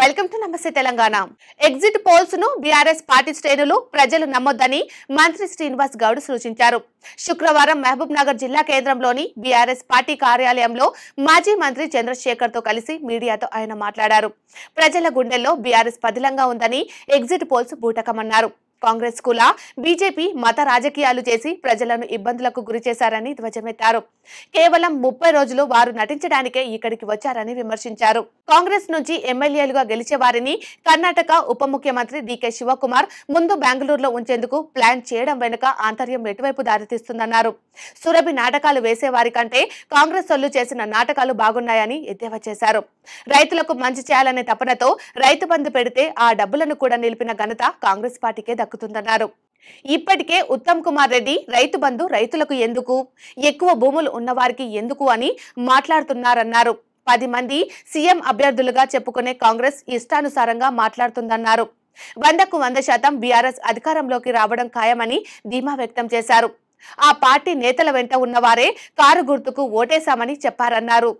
welcome to Namaste Telangana exit polls ను BRS party శ్రేణులు ప్రజలు నమ్మొద్దని మంత్రి శ్రీనివాస్ గౌడ్ సూచించారు శుక్రవారం మహబూబ్ నగర్ జిల్లా కేంద్రంలోని బీఆర్ఎస్ పార్టీ కార్యాలయంలో మాజీ మంత్రి చంద్రశేఖర్ తో కలిసి మీడియాతో ఆయన మాట్లాడారు ప్రజల గుండెల్లో బీఆర్ఎస్ పదిలంగా ఉందని ఎగ్జిట్ పోల్స్ బూటకమన్నారు కాంగ్రెస్ కుల బీజేపీ మత రాజకీయాలు చేసి ప్రజలను ఇబ్బందులకు గురి చేశారని ధ్వజమెత్తారు కేవలం ముప్పై రోజులు వారు నటించడానికే ఇక్కడికి వచ్చారని విమర్శించారు కాంగ్రెస్ నుంచి ఎమ్మెల్యేలుగా గెలిచే వారిని కర్ణాటక ఉప ముఖ్యమంత్రి డికే శివకుమార్ ముందు బెంగళూరులో ఉంచేందుకు ప్లాన్ చేయడం వెనుక ఆంతర్యం ఎటువైపు దారితీస్తుందన్నారు సురభి నాటకాలు వేసేవారి కంటే కాంగ్రెస్ వాళ్ళు చేసిన నాటకాలు బాగున్నాయని ఎద్దేవా చేశారు రైతులకు మంచి చేయాలనే తపనతో రైతు బంధు పెడితే ఆ డబ్బులను కూడా నిలిపిన ఘనత కాంగ్రెస్ పార్టీకే దక్కుతుందన్నారు ఇప్పటికే ఉత్తమ్ కుమార్ రెడ్డి రైతు బంధు రైతులకు ఎందుకు ఎక్కువ భూములు ఉన్నవారికి ఎందుకు అని మాట్లాడుతున్నారన్నారు పది మంది సీఎం అభ్యర్థులుగా చెప్పుకునే కాంగ్రెస్ ఇష్టానుసారంగా మాట్లాడుతుందన్నారు వందకు వంద శాతం బీఆర్ఎస్ అధికారంలోకి రావడం ఖాయమని ధీమా వ్యక్తం చేశారు ఆ పార్టీ నేతల వెంట ఉన్నవారే కారు గుర్తుకు ఓటేశామని చెప్పారన్నారు